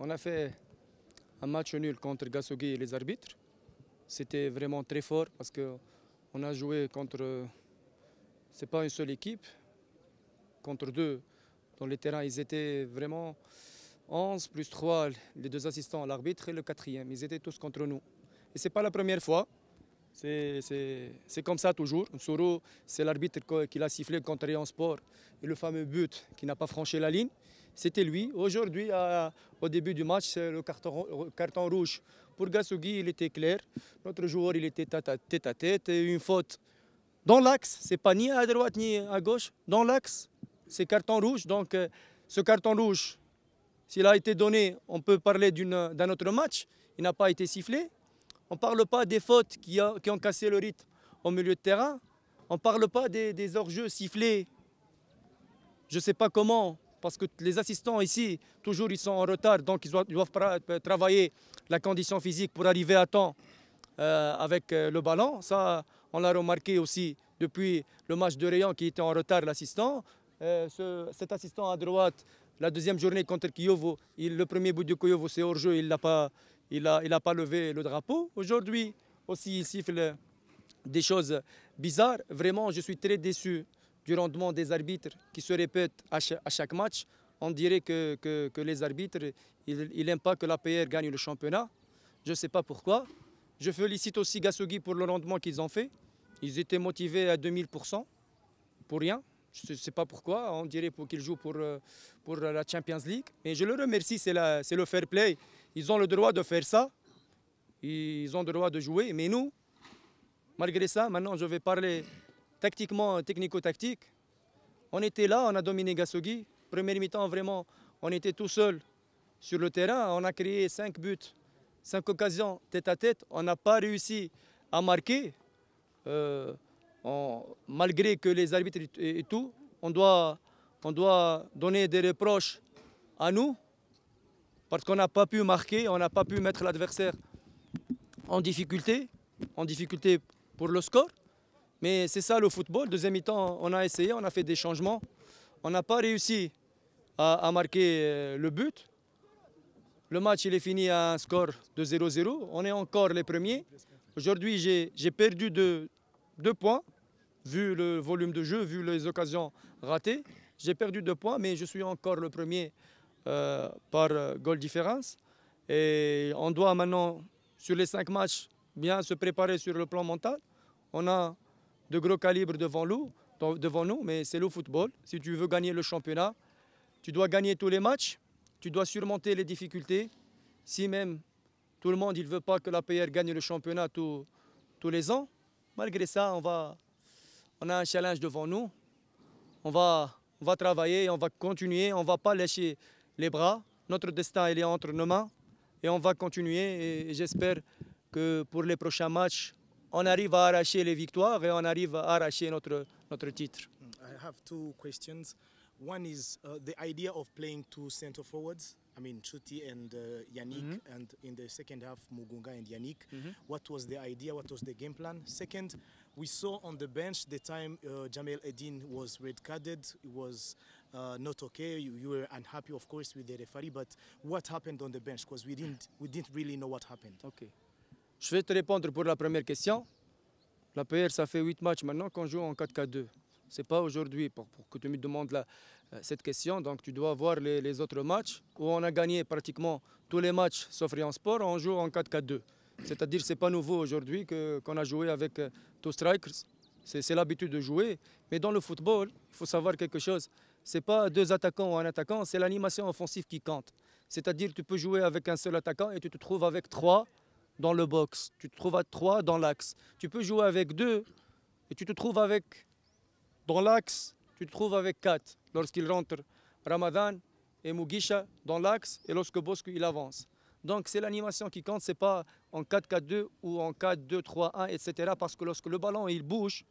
On a fait un match nul contre Gasogui et les arbitres. C'était vraiment très fort parce qu'on a joué contre, n'est pas une seule équipe, contre deux dans les terrains. Ils étaient vraiment 11 plus 3, les deux assistants à l'arbitre et le quatrième. Ils étaient tous contre nous. Et ce n'est pas la première fois. C'est comme ça toujours. Soro, c'est l'arbitre qui l'a sifflé contre en Sport. Et le fameux but qui n'a pas franchi la ligne, c'était lui. Aujourd'hui, au début du match, c'est le carton, rouge. Pour Gasugi, il était clair. Notre joueur, il était tête à tête. À tête et une faute dans l'axe. C'est pas ni à droite ni à gauche. Dans l'axe, c'est carton rouge. Donc, euh, ce carton rouge, s'il a été donné, on peut parler d'un autre match. Il n'a pas été sifflé. On ne parle pas des fautes qui, ont cassé le rythme au milieu de terrain. On ne parle pas des, des hors-jeux sifflés. Je ne sais pas comment, parce que les assistants ici, toujours, ils sont en retard, donc ils doivent, euh, travailler la condition physique pour arriver à temps euh, avec euh, le ballon. Ça, on l'a remarqué aussi depuis le match de Rayon qui était en retard, l'assistant. cet assistant à droite, la deuxième journée contre Kiyovo, le premier bout de Kyovo, c'est hors-jeu, il ne l'a pas il n'a pas levé le drapeau. Aujourd'hui, aussi, il siffle des choses bizarres. Vraiment, je suis très déçu du rendement des arbitres qui se répètent à, chaque match. On dirait que, les arbitres, ils n'aiment pas que la PR gagne le championnat. Je ne sais pas pourquoi. Je félicite aussi Gasogui pour le rendement qu'ils ont fait. Ils étaient motivés à 2000% pour rien. Je ne sais pas pourquoi. On dirait qu'ils jouent pour, euh, pour la Champions League. Mais je le remercie, c'est le fair play. Ils ont le droit de faire ça, ils ont le droit de jouer, mais nous, malgré ça, maintenant je vais parler tactiquement, technico-tactique. On était là, on a dominé Gassogui. Premier mi-temps, vraiment, on était tout seul sur le terrain. On a créé cinq buts, cinq occasions tête à tête. On n'a pas réussi à marquer. Euh, malgré que les arbitres et, tout, on doit, on doit donner des reproches à nous parce qu'on n'a pas pu marquer, on n'a pas pu mettre l'adversaire en difficulté, en difficulté pour le score. Mais c'est ça le football. Deuxième mi-temps, on a essayé, on a fait des changements. On n'a pas réussi à, marquer euh, le but. Le match, il est fini à un score de 0-0. On est encore les premiers. Aujourd'hui, j'ai perdu deux points, vu le volume de jeu, vu les occasions ratées. J'ai perdu deux points, mais je suis encore le premier euh, par euh, goal différence. Et on doit maintenant, sur les cinq matchs, bien se préparer sur le plan mental. On a de gros calibres devant nous, devant nous mais c'est le football. Si tu veux gagner le championnat, tu dois gagner tous les matchs, tu dois surmonter les difficultés. Si même tout le monde ne veut pas que la PR gagne le championnat tous, tous les ans, malgré ça, on, va, on a un challenge devant nous. On va, on va travailler, on va continuer, on ne va pas lâcher les bras. Notre destin, est entre nos mains et on va continuer. Et j'espère que pour les prochains matchs, on arrive à arracher les victoires et on arrive à arracher notre, notre titre. Mm. I have two questions. One is uh, the idea of playing two center forwards. I mean, Chuti and uh, Yannick, mm-hmm. and in the second half, Mugunga and Yannick. Mm-hmm. What was the idea? What was the game plan? Second, we saw on the bench the time uh, Jamel Edin was red carded. It was Uh, you, were unhappy, of course, with the referee. But what happened on the bench? Because we didn't, we didn't really know what happened. Je vais te répondre pour la première question. La PR, ça fait 8 matchs maintenant qu'on joue en 4K2. Ce n'est pas aujourd'hui pour, que tu me demandes euh, cette question. Donc tu dois voir les, autres matchs où on a gagné pratiquement tous les matchs sauf en Sport. On joue en 4K2. C'est-à-dire que ce n'est pas nouveau aujourd'hui qu'on a joué avec deux strikers. C'est l'habitude de jouer. Mais dans le football, il faut savoir quelque chose. Ce n'est pas deux attaquants ou un attaquant, c'est l'animation offensive qui compte. C'est-à-dire tu peux jouer avec un seul attaquant et tu te trouves avec trois dans le box. Tu te trouves à trois dans l'axe. Tu peux jouer avec deux et tu te trouves avec dans l'axe. Tu te trouves avec quatre lorsqu'il rentre Ramadan et Mugisha dans l'axe et lorsque Bosque il avance. Donc c'est l'animation qui compte, c'est pas en 4-4-2 ou en 4-2-3-1, etc. Parce que lorsque le ballon il bouge,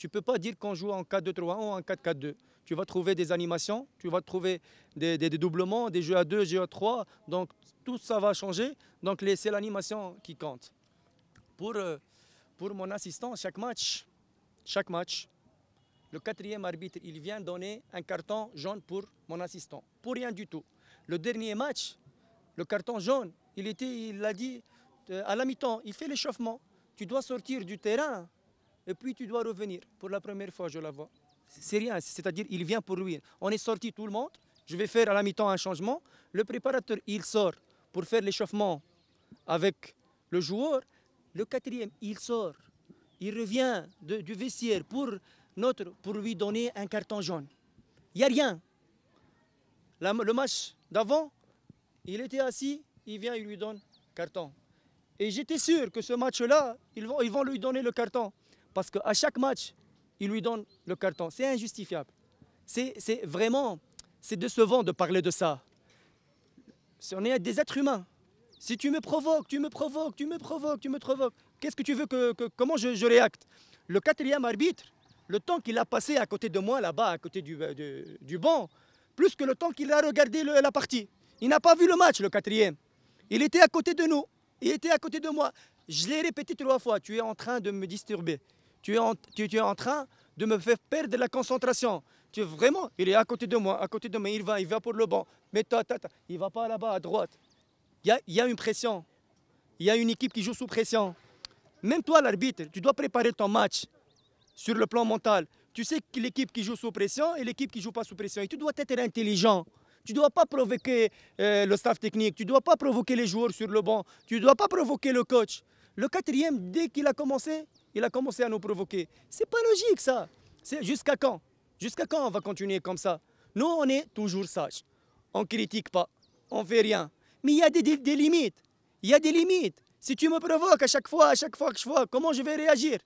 tu ne peux pas dire qu'on joue en 4 2 3 ou en 4-4-2. Tu vas trouver des animations, tu vas trouver des, des doublements, des jeux à 2, jeux à 3. Donc tout ça va changer. Donc c'est l'animation qui compte. Pour, euh, pour mon assistant, chaque match, chaque match, le quatrième arbitre, il vient donner un carton jaune pour mon assistant. Pour rien du tout. Le dernier match, le carton jaune, il était, il l'a dit euh, à la mi-temps, il fait l'échauffement. Tu dois sortir du terrain et puis tu dois revenir. Pour la première fois, je la vois. C'est rien, c'est-à-dire il vient pour lui. On est sorti tout le monde, je vais faire à la mi-temps un changement. Le préparateur, il sort pour faire l'échauffement avec le joueur. Le quatrième, il sort, il revient du vestiaire pour, notre, pour lui donner un carton jaune. Il n'y a rien. le match d'avant, il était assis, il vient, il lui donne carton. Et j'étais sûr que ce match-là, ils vont, ils vont lui donner le carton. Parce qu'à chaque match, il lui donne le carton. C'est injustifiable. C'est vraiment c'est décevant de parler de ça. On est des êtres humains. Si tu me provoques, tu me provoques, tu me provoques, tu me provoques, qu'est-ce que tu veux que, comment je, réacte Le quatrième arbitre, le temps qu'il a passé à côté de moi, là-bas, à côté du, du, banc, plus que le temps qu'il a regardé la partie. Il n'a pas vu le match, le quatrième. Il était à côté de nous. Il était à côté de moi. Je l'ai répété trois fois. Tu es en train de me disturber tu es, en, train de me faire perdre la concentration. Tu vraiment, il est à côté de moi, à côté de moi, il va, il va pour le banc. Mais toi, ne il va pas là-bas à droite. Il y a, une pression. Il y a une équipe qui joue sous pression. Même toi, l'arbitre, tu dois préparer ton match sur le plan mental. Tu sais que l'équipe qui joue sous pression et l'équipe qui joue pas sous pression. Et tu dois être intelligent. Tu ne dois pas provoquer euh, le staff technique. Tu ne dois pas provoquer les joueurs sur le banc. Tu ne dois pas provoquer le coach. Le quatrième, dès qu'il a commencé, il a commencé à nous provoquer. C'est pas logique ça. C'est jusqu'à quand Jusqu'à quand on va continuer comme ça Nous, on est toujours sages. On critique pas, on fait rien. Mais il y a des, limites. Il y a des limites. Si tu me provoques à chaque fois, à chaque fois que je vois, comment je vais réagir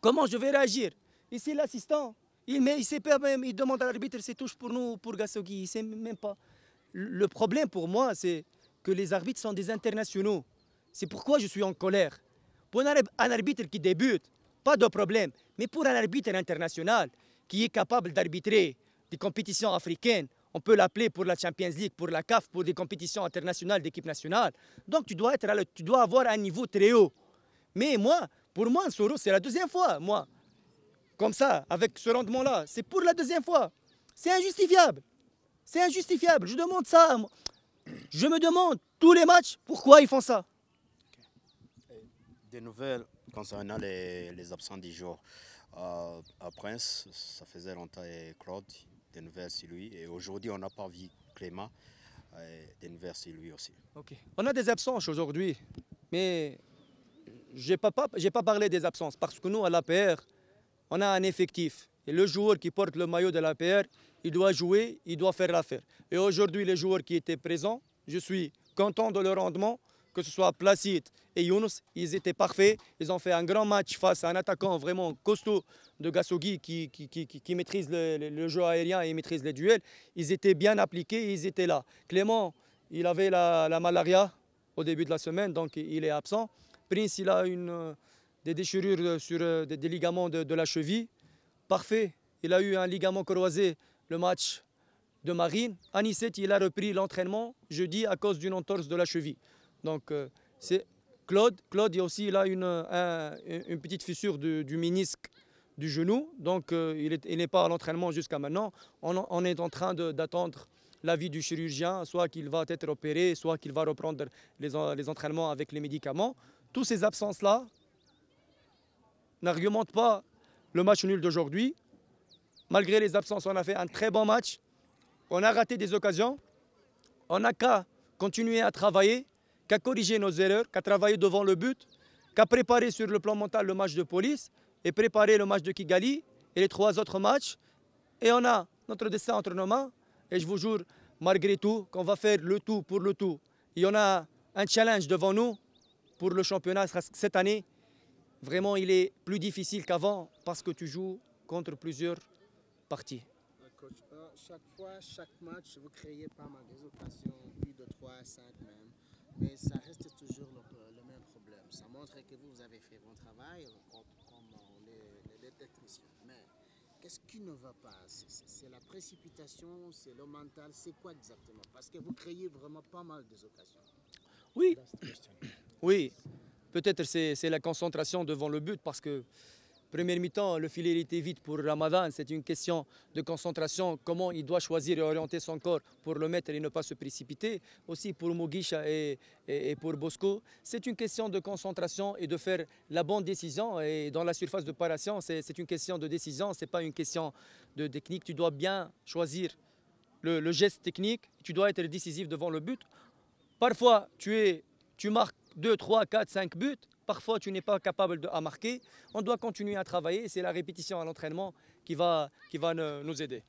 Comment je vais réagir Ici, l'assistant, il, sait pas même, il demande à l'arbitre c'est touche pour nous, pour Gassogi, il ne sait même pas. Le problème pour moi, c'est que les arbitres sont des internationaux. C'est pourquoi je suis en colère. Pour un arbitre qui débute, pas de problème. Mais pour un arbitre international qui est capable d'arbitrer des compétitions africaines, on peut l'appeler pour la Champions League, pour la CAF, pour des compétitions internationales d'équipe nationale. Donc tu dois, être, tu dois avoir un niveau très haut. Mais moi, pour moi, Soro, c'est la deuxième fois, moi. Comme ça, avec ce rendement-là, c'est pour la deuxième fois. C'est injustifiable. C'est injustifiable. Je demande ça. Je me demande tous les matchs pourquoi ils font ça des nouvelles concernant les, absents du jour. Euh, à Prince, ça faisait longtemps et Claude, des nouvelles sur lui. Et aujourd'hui, on n'a pas vu Clément, des nouvelles sur lui aussi. Ok. On a des absences aujourd'hui, mais je n'ai pas, pas parlé des absences parce que nous, à l'APR, on a un effectif. Et le joueur qui porte le maillot de l'APR, il doit jouer, il doit faire l'affaire. Et aujourd'hui, les joueurs qui étaient présents, je suis content de leur rendement que ce soit Placide et Younous, ils étaient parfaits. Ils ont fait un grand match face à un attaquant vraiment costaud de Gasogui qui, maîtrise le, jeu aérien et maîtrise les duels. Ils étaient bien appliqués, ils étaient là. Clément, il avait la, malaria au début de la semaine, donc il est absent. Prince, il a une, euh, des déchirures sur euh, des, ligaments de, la cheville. Parfait, il a eu un ligament croisé le match de Marine. Anissette, il a repris l'entraînement jeudi à cause d'une entorse de la cheville. Donc, euh, c'est Claude. Claude, il a aussi une, une petite fissure du, du, du genou. Donc, euh, il n'est pas à l'entraînement jusqu'à maintenant. On, est en train d'attendre l'avis du chirurgien, soit qu'il va être opéré, soit qu'il va reprendre les, les entraînements avec les médicaments. Toutes ces absences-là n'argumentent pas le match nul d'aujourd'hui. Malgré les absences, on a fait un très bon match. On a raté des occasions. On n'a qu'à continuer à travailler qui a corrigé nos erreurs, qui a travaillé devant le but, qui a préparé sur le plan mental le match de police et préparé le match de Kigali et les trois autres matchs. Et on a notre destin entre nos mains. Et je vous jure, malgré tout, qu'on va faire le tout pour le tout. Il y en a un challenge devant nous pour le championnat cette année. Vraiment, il est plus difficile qu'avant parce que tu joues contre plusieurs parties. Coach, euh, chaque fois, chaque match, vous créez pas mal des montrer que vous avez fait bon travail euh, comme les, les techniciens. Mais qu'est-ce qui ne va pas C'est la précipitation, c'est le mental, c'est quoi exactement Parce que vous créez vraiment pas mal des occasions. Oui, oui. peut-être c'est la concentration devant le but parce que Première mi-temps, le filet était vide pour Ramadan. C'est une question de concentration, comment il doit choisir et orienter son corps pour le mettre et ne pas se précipiter. Aussi pour Mogisha et, pour Bosco, c'est une question de concentration et de faire la bonne décision. Et dans la surface de paration, c'est une question de décision, ce n'est pas une question de technique. Tu dois bien choisir le, geste technique, tu dois être décisif devant le but. Parfois, tu, es, tu marques 2, 3, 4, 5 buts. Parfois, tu n'es pas capable de marquer. On doit continuer à travailler. C'est la répétition à l'entraînement qui va, qui va nous aider.